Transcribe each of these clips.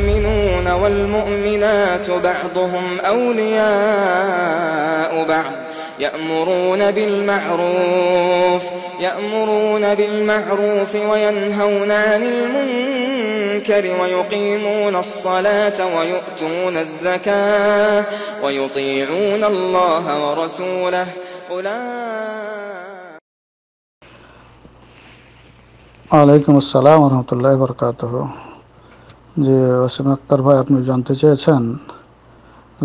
والمؤمنون والمؤمنات بعضهم أولياء بعض يأمرون بالمعروف يأمرون بالمعروف وينهون عن المنكر ويقيمون الصلاة ويؤتون الزكاة ويطيعون الله ورسوله أولئك عليكم السلام ورحمة الله وبركاته যে অসীম আক্তার ভাই আপনি জানতে চেয়েছেন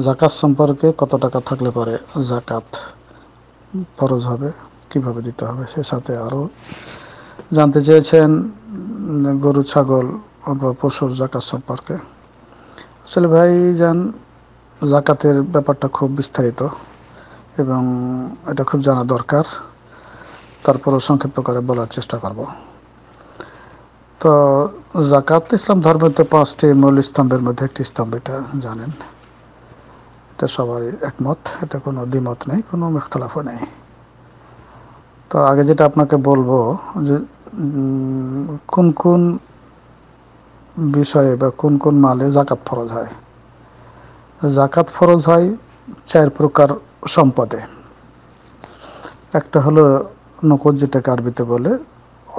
জাকাত সম্পর্কে কত টাকা থাকলে পরে জাকাত ফরজ হবে কিভাবে দিতে হবে সে সাথে আরও জানতে চেয়েছেন গরু ছাগল বা পশুর জাকাত সম্পর্কে আসলে ভাই যান জাকাতের ব্যাপারটা খুব বিস্তারিত এবং এটা খুব জানা দরকার তারপরও সংক্ষিপ্ত করে বলার চেষ্টা করব তো জাকাত ইসলাম ধর্মের তো পাঁচটি মূল স্তম্ভের মধ্যে একটি স্তম্ভ এটা জানেন এটা সবারই একমত এটা কোনো দ্বিমত নেই কোনো মেখতলাফও নেই তো আগে যেটা আপনাকে বলবো যে কোন কোন বিষয়ে বা কোন কোন মালে জাকাত ফরজ হয় জাকাত ফরজ হয় চার প্রকার সম্পদে একটা হলো নকদ যেটাকে আরবিতে বলে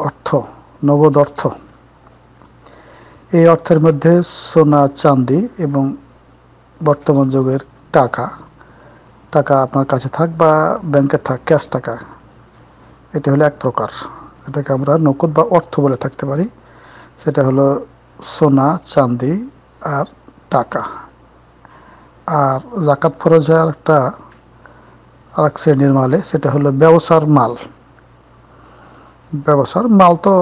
অর্থ নগদ অর্থ এই অর্থের মধ্যে সোনা চাঁদি এবং বর্তমান যুগের টাকা টাকা আপনার কাছে থাক বা ব্যাংকে থাক ক্যাশ টাকা এটা হলো এক প্রকার এটাকে আমরা নকদ বা অর্থ বলে থাকতে পারি সেটা হলো সোনা চাঁদি আর টাকা আর জাকাত ফরজ আর একটা আরেক শ্রেণীর মালে সেটা হলো ব্যবসার মাল ব্যবসার মাল তো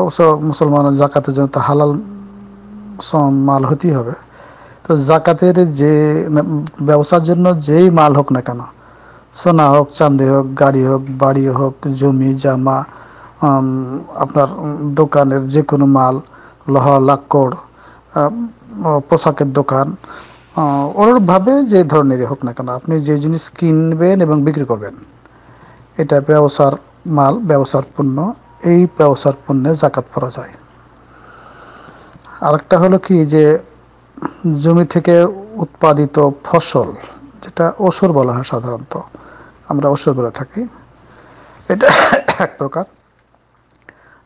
মুসলমানের জাকাতের জন্য হালাল মাল হতেই হবে তো জাকাতের যে ব্যবসার জন্য যেই মাল হোক না কেন সোনা হোক চাঁদি হোক গাড়ি হোক বাড়ি হোক জমি জামা আপনার দোকানের যে কোনো মাল লোহা লাক্কড় পোশাকের দোকান ওরভাবে যে ধরনেরই হোক না কেন আপনি যে জিনিস কিনবেন এবং বিক্রি করবেন এটা ব্যবসার মাল ব্যবসার পণ্য এই ব্যবসার পণ্যে জাকাত পরা যায় আরেকটা হলো কি যে জমি থেকে উৎপাদিত ফসল যেটা ওসর বলা হয় সাধারণত আমরা ওসর বলে থাকি এটা এক প্রকার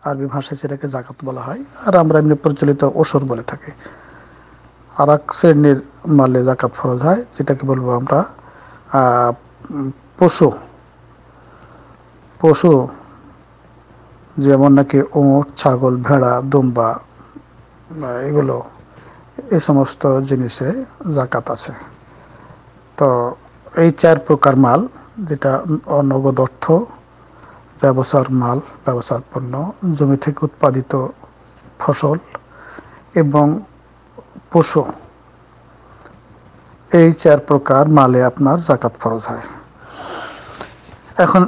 আরবি ভাষায় সেটাকে জাকাত বলা হয় আর আমরা এমনি প্রচলিত ওসর বলে থাকি আর এক শ্রেণীর মালে জাকাত ফরজ হয় যেটাকে বলবো আমরা পশু পশু যেমন নাকি ওঁট ছাগল ভেড়া দুম্বা এগুলো এ সমস্ত জিনিসে জাকাত আছে তো এই চার প্রকার মাল যেটা অনগদ অর্থ ব্যবসার মাল ব্যবসার পণ্য জমি থেকে উৎপাদিত ফসল এবং পশু এই চার প্রকার মালে আপনার জাকাত ফরজ হয় এখন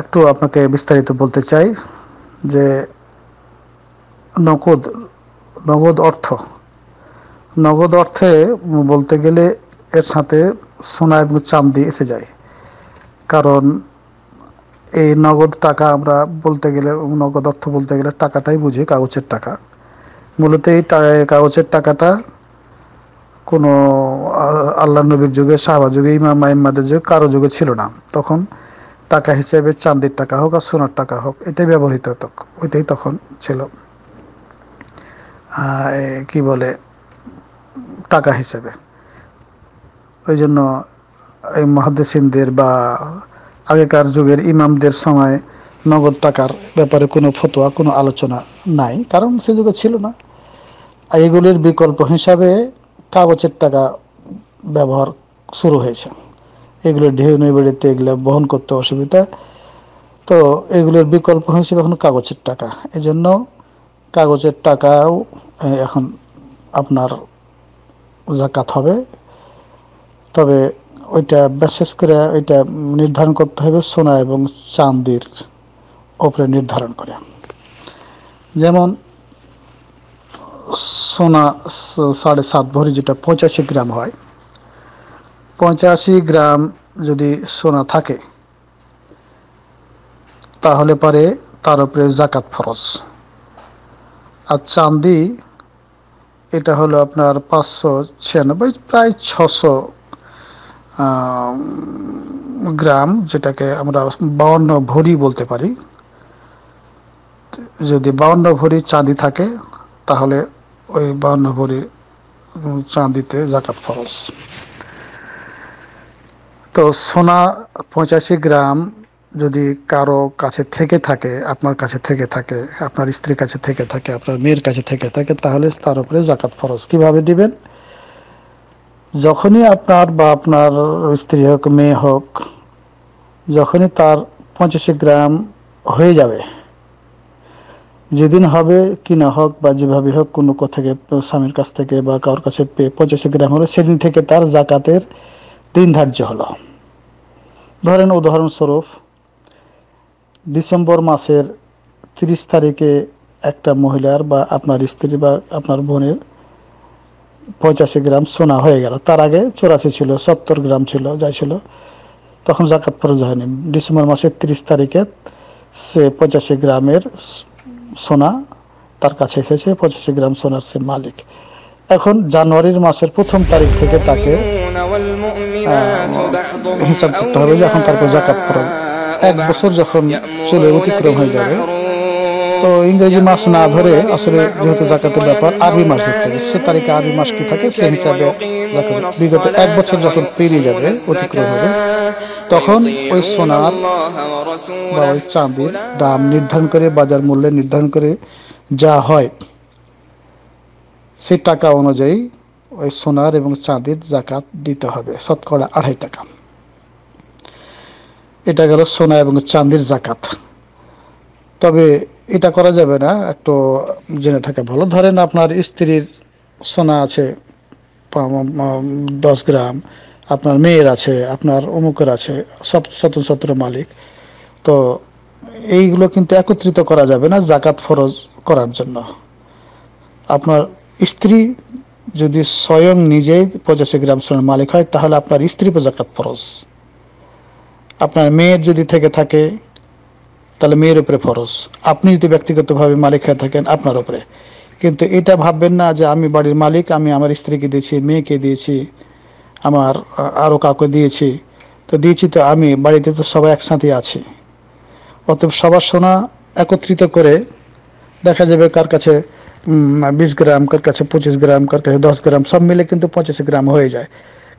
একটু আপনাকে বিস্তারিত বলতে চাই যে নকদ নগদ অর্থ নগদ অর্থে বলতে গেলে এর সাথে সোনা এবং চান্দি এসে যায় কারণ এই নগদ টাকা আমরা বলতে গেলে নগদ অর্থ বলতে গেলে টাকাটাই বুঝি কাগজের টাকা মূলত এই কাগজের টাকাটা কোনো আল্লাহ নবীর যুগে সাহাবা যুগে ইমাম মাইম্মাদের যুগে কারো যুগে ছিল না তখন টাকা হিসেবে চাঁদির টাকা হোক আর সোনার টাকা হোক এটাই ব্যবহৃত হতো ওইটাই তখন ছিল কি বলে টাকা হিসেবে ওই জন্য এই মহাদেশিনদের বা আগেকার যুগের ইমামদের সময় নগদ টাকার ব্যাপারে কোনো ফতোয়া কোনো আলোচনা নাই কারণ সে যুগে ছিল না এগুলির বিকল্প হিসাবে কাগজের টাকা ব্যবহার শুরু হয়েছে এগুলো ঢেউ বেড়েতে এগুলো বহন করতে অসুবিধা তো এগুলোর বিকল্প হিসেবে এখন কাগজের টাকা এজন্য কাগজের টাকাও এখন আপনার জাকাত হবে তবে ওইটা বিশেষ করে ওইটা নির্ধারণ করতে হবে সোনা এবং চান্দির ওপরে নির্ধারণ করে যেমন সোনা সাড়ে সাত ভরি যেটা পঁচাশি গ্রাম হয় পঁচাশি গ্রাম যদি সোনা থাকে তাহলে পারে তার উপরে জাকাত ফরজ আর চাঁদি এটা হলো আপনার পাঁচশো ছিয়ানব্বই প্রায় ছশো গ্রাম যেটাকে আমরা বাউন্ন ভরি বলতে পারি যদি বাউন্ন ভরি চাঁদি থাকে তাহলে ওই বাউন্ন ভরি চাঁদিতে জাকাত ফরজ তো সোনা পঁচাশি গ্রাম যদি কারো কাছে থেকে থাকে আপনার কাছে থেকে থাকে আপনার স্ত্রীর কাছে থেকে থাকে আপনার মেয়ের কাছে থেকে থাকে তাহলে তার উপরে জাকাত ফরজ কিভাবে দিবেন যখনই আপনার বা আপনার স্ত্রী হোক মেয়ে হোক যখনই তার পঁচাশি গ্রাম হয়ে যাবে যেদিন হবে কি না হোক বা যেভাবে হোক কোনো থেকে স্বামীর কাছ থেকে বা কারোর কাছে পেয়ে পঁচাশি গ্রাম হলো সেদিন থেকে তার জাকাতের দিন ধার্য হলো ধরেন উদাহরণস্বরূপ ডিসেম্বর মাসের তিরিশ তারিখে একটা মহিলার বা আপনার স্ত্রী বা আপনার বোনের পঁচাশি গ্রাম সোনা হয়ে গেল তার আগে চৌরাশি ছিল সত্তর গ্রাম ছিল যাই ছিল তখন জাকাত ফরজ হয়নি ডিসেম্বর মাসের তিরিশ তারিখে সে পঁচাশি গ্রামের সোনা তার কাছে এসেছে পঁচাশি গ্রাম সোনার সে মালিক এখন জানুয়ারির মাসের প্রথম তারিখ থেকে তাকে হিসাব করতে হবে যে এখন তারপর জাকাত ফরজ এক বছর যখন চলে অতিক্রম হয়ে যাবে তো ইংরেজি মাস না ধরে আসলে যেহেতু জাকাতের ব্যাপার আরবি মাস ধরতে সে তারিখে আরবি মাস কি থাকে সে হিসাবে বিগত এক বছর যখন পেরিয়ে যাবে অতিক্রম হবে তখন ওই সোনার বা ওই চাঁদের দাম নির্ধারণ করে বাজার মূল্যে নির্ধারণ করে যা হয় সেই টাকা অনুযায়ী ওই সোনার এবং চাঁদের জাকাত দিতে হবে শতকরা আড়াই টাকা এটা গেল সোনা এবং চাঁদির জাকাত তবে এটা করা যাবে না একটু জেনে থাকা ভালো ধরেন আপনার স্ত্রীর সোনা আছে দশ গ্রাম আপনার মেয়ের আছে আপনার অমুকের আছে সব স্বতন্ত্র মালিক তো এইগুলো কিন্তু একত্রিত করা যাবে না জাকাত ফরজ করার জন্য আপনার স্ত্রী যদি স্বয়ং নিজেই পঁচাশি গ্রাম সোনার মালিক হয় তাহলে আপনার স্ত্রী জাকাত ফরজ আপনার মেয়ের যদি থেকে থাকে তাহলে মেয়ের উপরে ফরজ আপনি যদি ব্যক্তিগতভাবে মালিক হয়ে থাকেন আপনার উপরে কিন্তু এটা ভাববেন না যে আমি বাড়ির মালিক আমি আমার স্ত্রীকে দিয়েছি মেয়েকে দিয়েছি আমার আরও কাউকে দিয়েছি তো দিয়েছি তো আমি বাড়িতে তো সবাই একসাথে আছি অতএব সবার সোনা একত্রিত করে দেখা যাবে কার কাছে বিশ গ্রাম কার কাছে পঁচিশ গ্রাম কার কাছে দশ গ্রাম সব মিলে কিন্তু পঁচিশ গ্রাম হয়ে যায়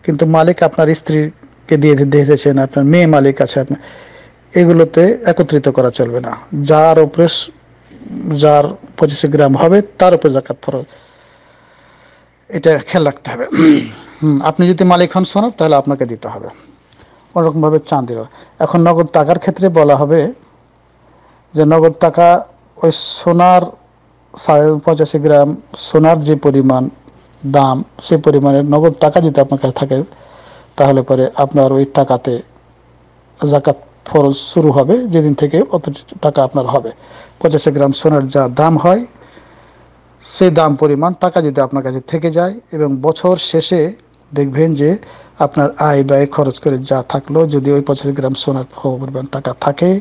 কিন্তু মালিক আপনার স্ত্রীর কে দিয়ে এসেছেন আপনার মেয়ে মালিক আছে আপনার এগুলোতে একত্রিত করা চলবে না যার উপরে যার পঁচিশ গ্রাম হবে তার উপরে জাকাত ফরজ এটা খেয়াল রাখতে হবে আপনি যদি মালিক হন সোনার তাহলে আপনাকে দিতে হবে ওরকমভাবে চাঁদিরও এখন নগদ টাকার ক্ষেত্রে বলা হবে যে নগদ টাকা ওই সোনার সাড়ে পঁচাশি গ্রাম সোনার যে পরিমাণ দাম সে পরিমাণের নগদ টাকা যদি আপনার কাছে থাকে তাহলে পরে আপনার ওই টাকাতে জাকাত ফরজ শুরু হবে যেদিন থেকে অত টাকা আপনার হবে পঁচাশি গ্রাম সোনার যা দাম হয় সেই দাম পরিমাণ টাকা যদি আপনার কাছে থেকে যায় এবং বছর শেষে দেখবেন যে আপনার আয় ব্যয় খরচ করে যা থাকলো যদি ওই পঁচাশি গ্রাম সোনার পরিমাণ টাকা থাকে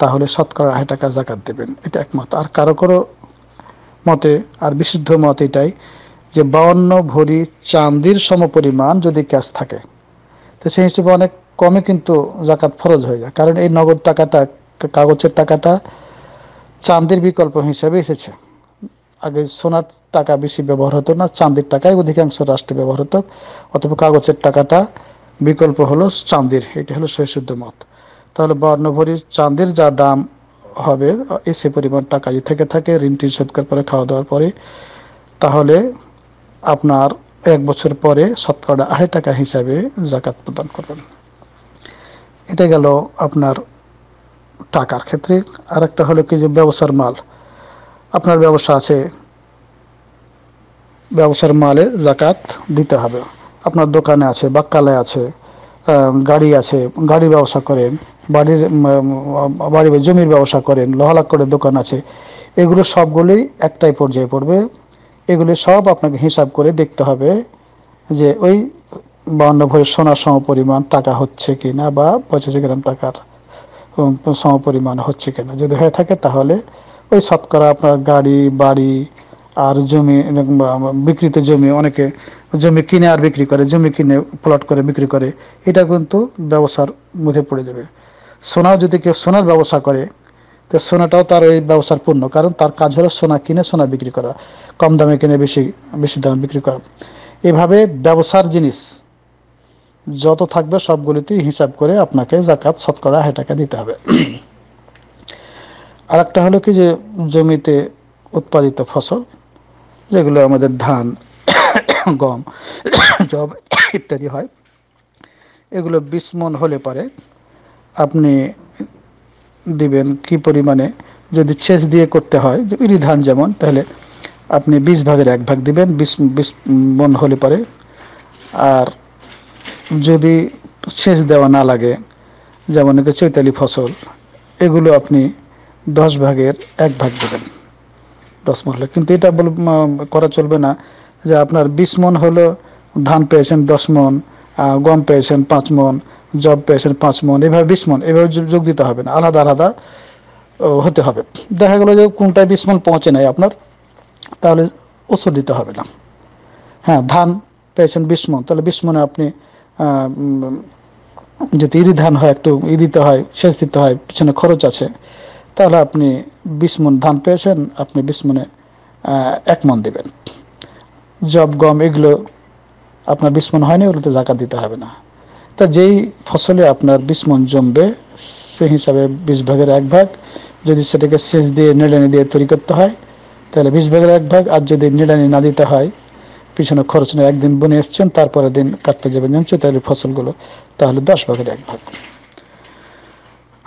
তাহলে শতকরা আড়াই টাকা জাকাত দেবেন এটা একমত আর কারো কারো মতে আর বিশুদ্ধ মত এটাই যে বাউন্ন ভরি চান্দির সমপরিমাণ যদি ক্যাশ থাকে তো সেই হিসেবে অনেক কমে কিন্তু জাকাত ফরজ হয়ে যায় কারণ এই নগদ টাকাটা কাগজের টাকাটা চাঁদের বিকল্প হিসেবে এসেছে আগে সোনার টাকা বেশি ব্যবহার হতো না চাঁদের টাকাই অধিকাংশ রাষ্ট্রে ব্যবহার হতো অথবা কাগজের টাকাটা বিকল্প হলো চাঁদের এটা হলো সৈশুদ্ধ মত তাহলে বর্ণভরি ভরি চাঁদের যা দাম হবে এসে পরিমাণ টাকা যে থেকে থাকে ঋণ টিন শোধ পরে খাওয়া দাওয়ার পরে তাহলে আপনার এক বছর পরে শতকরা আড়াই টাকা হিসাবে জাকাত প্রদান করবেন এটা গেল আপনার টাকার ক্ষেত্রে আর একটা হলো কি যে ব্যবসার মাল আপনার ব্যবসা আছে ব্যবসার মালে জাকাত দিতে হবে আপনার দোকানে আছে বাক্কালে আছে গাড়ি আছে গাড়ি ব্যবসা করেন বাড়ির বাড়ি জমির ব্যবসা করেন লহলাক করে দোকান আছে এগুলো সবগুলোই একটাই পর্যায়ে পড়বে এগুলি সব আপনাকে হিসাব করে দেখতে হবে যে ওই বাউন্ন ভরি সোনার সমপরিমাণ টাকা হচ্ছে কি না বা পঁচিশ গ্রাম টাকার সমপরিমাণ হচ্ছে কি না যদি হয়ে থাকে তাহলে ওই শতকরা আপনার গাড়ি বাড়ি আর জমি বিক্রিতে জমি অনেকে জমি কিনে আর বিক্রি করে জমি কিনে প্লট করে বিক্রি করে এটা কিন্তু ব্যবসার মধ্যে পড়ে যাবে সোনা যদি কেউ সোনার ব্যবসা করে তো সোনাটাও তার এই ব্যবসার পূর্ণ কারণ তার কাজ হলো সোনা কিনে সোনা বিক্রি করা কম দামে কিনে বেশি বেশি দামে বিক্রি করা এভাবে ব্যবসার জিনিস যত থাকবে সবগুলিতেই হিসাব করে আপনাকে জাকাত শতকরা হেটাকে দিতে হবে আর একটা হলো কি যে জমিতে উৎপাদিত ফসল যেগুলো আমাদের ধান গম জব ইত্যাদি হয় এগুলো বিস্মন হলে পরে আপনি দিবেন কি পরিমাণে যদি ছেচ দিয়ে করতে হয় যে ইরি ধান যেমন তাহলে আপনি বিশ ভাগের এক ভাগ দিবেন বিশ বিশ মন হলে পরে আর যদি সেচ দেওয়া না লাগে যেমন চৈতালি ফসল এগুলো আপনি দশ ভাগের এক ভাগ দেবেন দশ মন হলে কিন্তু এটা বল করা চলবে না যে আপনার বিশ মন হলো ধান পেয়েছেন দশ মন গম পেয়েছেন পাঁচ মন জব পেয়েছেন পাঁচ মন এভাবে বিশ মন এভাবে যোগ দিতে হবে না আলাদা আলাদা হতে হবে দেখা গেলো যে কোনটায় বিশ মন পৌঁছে নাই আপনার তাহলে ওষুধ দিতে হবে না হ্যাঁ ধান পেয়েছেন বিশ মন তাহলে বিশ মনে আপনি যদি ইরি ধান হয় একটু ই দিতে হয় সেচ দিতে হয় পিছনে খরচ আছে তাহলে আপনি বিশ মন ধান পেয়েছেন আপনি বিশ মনে এক মন দেবেন জব গম এগুলো আপনার বিশ মন হয়নি ওগুলোতে জাকাত দিতে হবে না তা যেই ফসলে আপনার বিষ মন জমবে সেই হিসাবে বিশ ভাগের এক ভাগ যদি সেটাকে সেচ দিয়ে নিড়ানি দিয়ে তৈরি করতে হয় তাহলে বিশ ভাগের এক ভাগ আর যদি নিড়ানি না দিতে হয় পিছনে খরচ নিয়ে একদিন বনে এসছেন তারপরের দিন কাটতে যাবেন জানছো তাহলে ফসলগুলো তাহলে দশ ভাগের এক ভাগ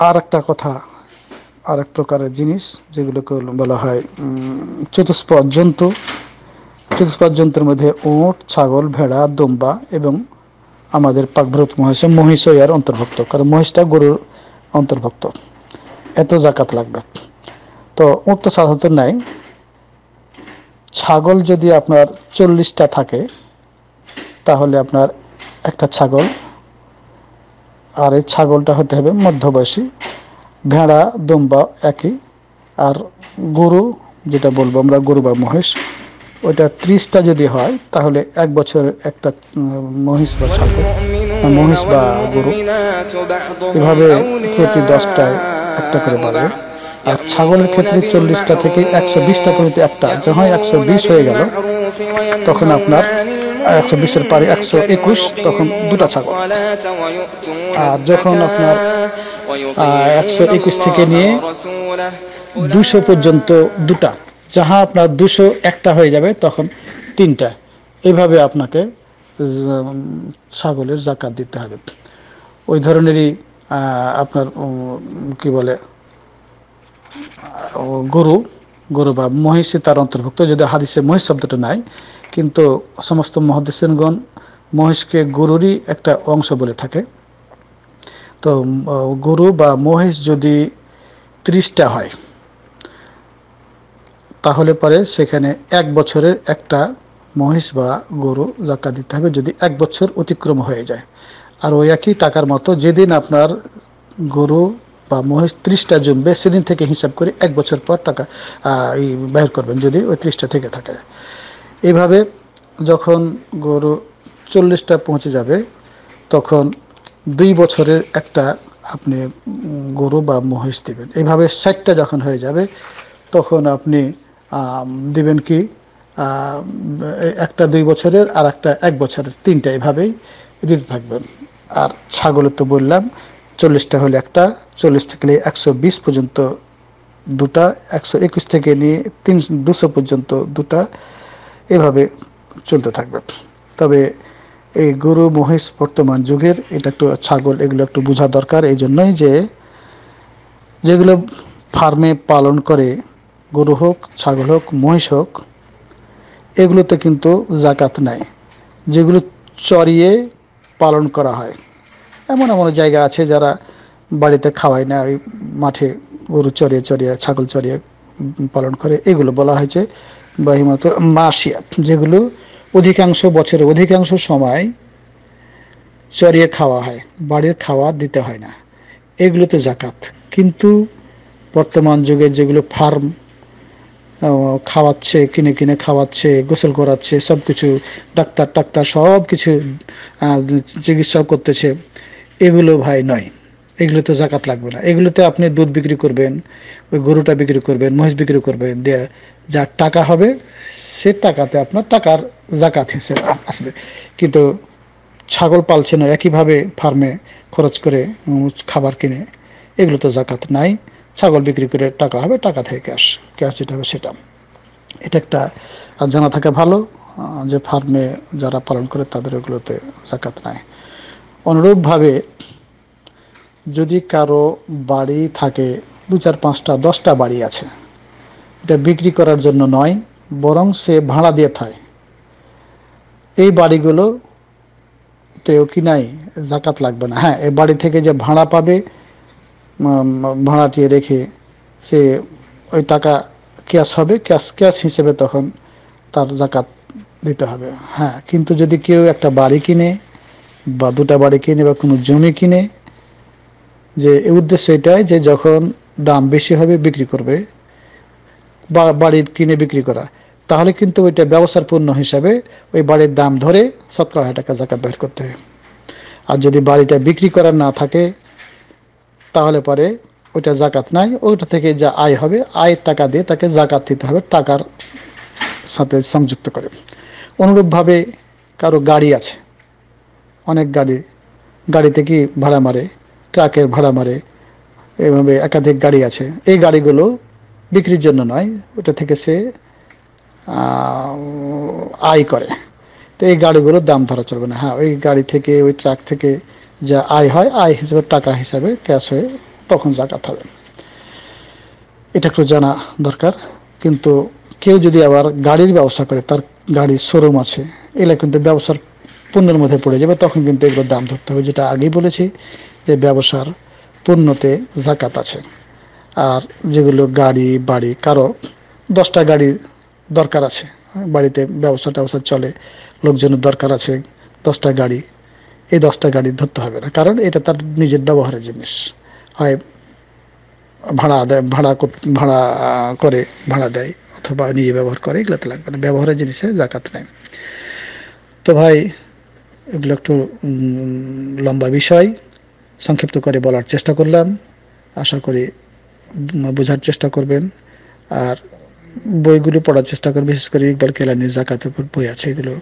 আর একটা কথা আর এক প্রকারের জিনিস যেগুলোকে বলা হয় চতুষ্পদ জন্তু চতুষ্পদ জন্তুর মধ্যে উঁট ছাগল ভেড়া দুম্বা এবং আমাদের পাকভ্রত মহেশ মহিষ ইয়ার অন্তর্ভুক্ত কারণ মহিষটা গরুর অন্তর্ভুক্ত এত জাকাত লাগবে তো উক্ত সাধারণত নাই ছাগল যদি আপনার চল্লিশটা থাকে তাহলে আপনার একটা ছাগল আর এই ছাগলটা হতে হবে মধ্যবয়সী ভেড়া দুম্বা একই আর গরু যেটা বলবো আমরা গরু বা মহিষ ওইটা ত্রিশটা যদি হয় তাহলে এক বছর একটা মহিষ বা ছাগল মানে মহিষ বা গরু এভাবে প্রতি দশটায় একটা করে বাড়বে আর ছাগলের ক্ষেত্রে চল্লিশটা থেকে একশো বিশটা করে একটা যখন একশো বিশ হয়ে গেল তখন আপনার একশো বিশের পারে একশো একুশ তখন দুটা ছাগল আর যখন আপনার একশো একুশ থেকে নিয়ে দুশো পর্যন্ত দুটা যাহা আপনার দুশো একটা হয়ে যাবে তখন তিনটা এভাবে আপনাকে ছাগলের জাকাত দিতে হবে ওই ধরনেরই আপনার কি বলে গরু গরু বা মহিষে তার অন্তর্ভুক্ত যদি হাদিসে মহিষ শব্দটা নাই কিন্তু সমস্ত মহাদেশনগণ মহিষকে গরুরই একটা অংশ বলে থাকে তো গরু বা মহিষ যদি ত্রিশটা হয় তাহলে পরে সেখানে এক বছরের একটা মহিষ বা গরু জাকা দিতে হবে যদি এক বছর অতিক্রম হয়ে যায় আর ওই একই টাকার মতো যেদিন আপনার গরু বা মহিষ ত্রিশটা জমবে সেদিন থেকে হিসাব করে এক বছর পর টাকা এই করবেন যদি ওই ত্রিশটা থেকে থাকে এইভাবে যখন গরু চল্লিশটা পৌঁছে যাবে তখন দুই বছরের একটা আপনি গরু বা মহিষ দেবেন এইভাবে ষাটটা যখন হয়ে যাবে তখন আপনি দিবেন কি একটা দুই বছরের আর একটা এক বছরের তিনটা এভাবেই দিতে থাকবেন আর ছাগলের তো বললাম চল্লিশটা হলে একটা চল্লিশ থেকে একশো বিশ পর্যন্ত দুটা একশো একুশ থেকে নিয়ে তিন দুশো পর্যন্ত দুটা এভাবে চলতে থাকবে তবে এই গরু মহিষ বর্তমান যুগের এটা একটু ছাগল এগুলো একটু বোঝা দরকার এই জন্যই যে যেগুলো ফার্মে পালন করে গরু হোক ছাগল হোক মহিষ হোক এগুলোতে কিন্তু জাকাত নেয় যেগুলো চড়িয়ে পালন করা হয় এমন এমন জায়গা আছে যারা বাড়িতে খাওয়ায় না ওই মাঠে গরু চড়িয়ে চড়িয়ে ছাগল চড়িয়ে পালন করে এগুলো বলা হয়েছে বাহিমত মাসিয়া যেগুলো অধিকাংশ বছরের অধিকাংশ সময় চড়িয়ে খাওয়া হয় বাড়ির খাওয়া দিতে হয় না এগুলোতে জাকাত কিন্তু বর্তমান যুগে যেগুলো ফার্ম খাওয়াচ্ছে কিনে কিনে খাওয়াচ্ছে গোসল করাচ্ছে সব কিছু ডাক্তার টাক্তার সব কিছু চিকিৎসা করতেছে এগুলো ভাই নয় এগুলো তো জাকাত লাগবে না এগুলোতে আপনি দুধ বিক্রি করবেন ওই গরুটা বিক্রি করবেন মহিষ বিক্রি করবেন দেয়া যা টাকা হবে সে টাকাতে আপনার টাকার জাকাত হিসেবে আসবে কিন্তু ছাগল পালছে না একইভাবে ফার্মে খরচ করে খাবার কিনে এগুলো তো জাকাত নাই ছাগল বিক্রি করে টাকা হবে টাকা থেকে ক্যাশ ক্যাশ যেটা হবে সেটা এটা একটা জানা থাকা ভালো যে ফার্মে যারা পালন করে তাদের ওগুলোতে জাকাত নেয় অনুরূপভাবে যদি কারো বাড়ি থাকে দু চার পাঁচটা দশটা বাড়ি আছে এটা বিক্রি করার জন্য নয় বরং সে ভাড়া দিয়ে থাকে এই বাড়িগুলো তেও কি নাই জাকাত লাগবে না হ্যাঁ এ বাড়ি থেকে যে ভাড়া পাবে ভাড়াটিয়ে রেখে সে ওই টাকা ক্যাশ হবে ক্যাশ ক্যাশ হিসেবে তখন তার জাকাত দিতে হবে হ্যাঁ কিন্তু যদি কেউ একটা বাড়ি কিনে বা দুটা বাড়ি কিনে বা কোনো জমি কিনে যে উদ্দেশ্য এটাই যে যখন দাম বেশি হবে বিক্রি করবে বা বাড়ি কিনে বিক্রি করা তাহলে কিন্তু ওইটা ব্যবসার পণ্য হিসাবে ওই বাড়ির দাম ধরে সতেরো হাজার টাকা জাকাত বের করতে হবে আর যদি বাড়িটা বিক্রি করার না থাকে তাহলে পরে ওইটা জাকাত নাই ওইটা থেকে যা আয় হবে আয়ের টাকা দিয়ে তাকে জাকাত দিতে হবে টাকার সাথে সংযুক্ত করে অনুরূপভাবে কারো গাড়ি আছে অনেক গাড়ি গাড়িতে কি ভাড়া মারে ট্রাকের ভাড়া মারে এভাবে একাধিক গাড়ি আছে এই গাড়িগুলো বিক্রির জন্য নয় ওটা থেকে সে আয় করে তো এই গাড়িগুলোর দাম ধরা চলবে না হ্যাঁ ওই গাড়ি থেকে ওই ট্রাক থেকে যা আয় হয় আয় হিসেবে টাকা হিসাবে ক্যাশ হয়ে তখন জাকাত হবে এটা একটু জানা দরকার কিন্তু কেউ যদি আবার গাড়ির ব্যবসা করে তার গাড়ির শোরুম আছে এলে কিন্তু ব্যবসার পণ্যের মধ্যে পড়ে যাবে তখন কিন্তু এগুলোর দাম ধরতে হবে যেটা আগেই বলেছি যে ব্যবসার পণ্যতে জাকাত আছে আর যেগুলো গাড়ি বাড়ি কারো দশটা গাড়ির দরকার আছে বাড়িতে ব্যবসা ট্যাবসা চলে লোকজনের দরকার আছে দশটা গাড়ি এই দশটা গাড়ি ধরতে হবে না কারণ এটা তার নিজের ব্যবহারের জিনিস হয় ভাড়া দেয় ভাড়া ভাড়া করে ভাড়া দেয় অথবা নিজে ব্যবহার করে এগুলোতে লাগবে না ব্যবহারের জিনিসে জাকাত নেয় তো ভাই এগুলো একটু লম্বা বিষয় সংক্ষিপ্ত করে বলার চেষ্টা করলাম আশা করি বোঝার চেষ্টা করবেন আর বইগুলো পড়ার চেষ্টা করবেন বিশেষ করে ইকবাল কেলানির জাকাতের বই আছে এগুলো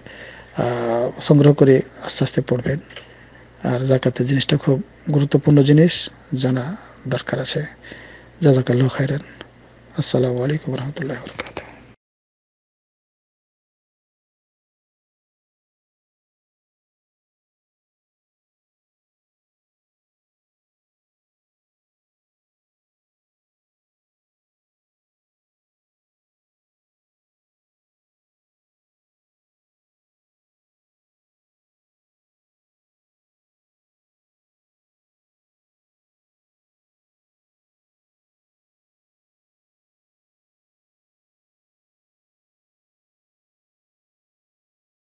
সংগ্রহ করে আস্তে আস্তে পড়বেন আর জাকাতের জিনিসটা খুব গুরুত্বপূর্ণ জিনিস জানা দরকার আছে লোক খাইরান আসসালামু আলাইকুম রহমতুল্লাহ বরকাত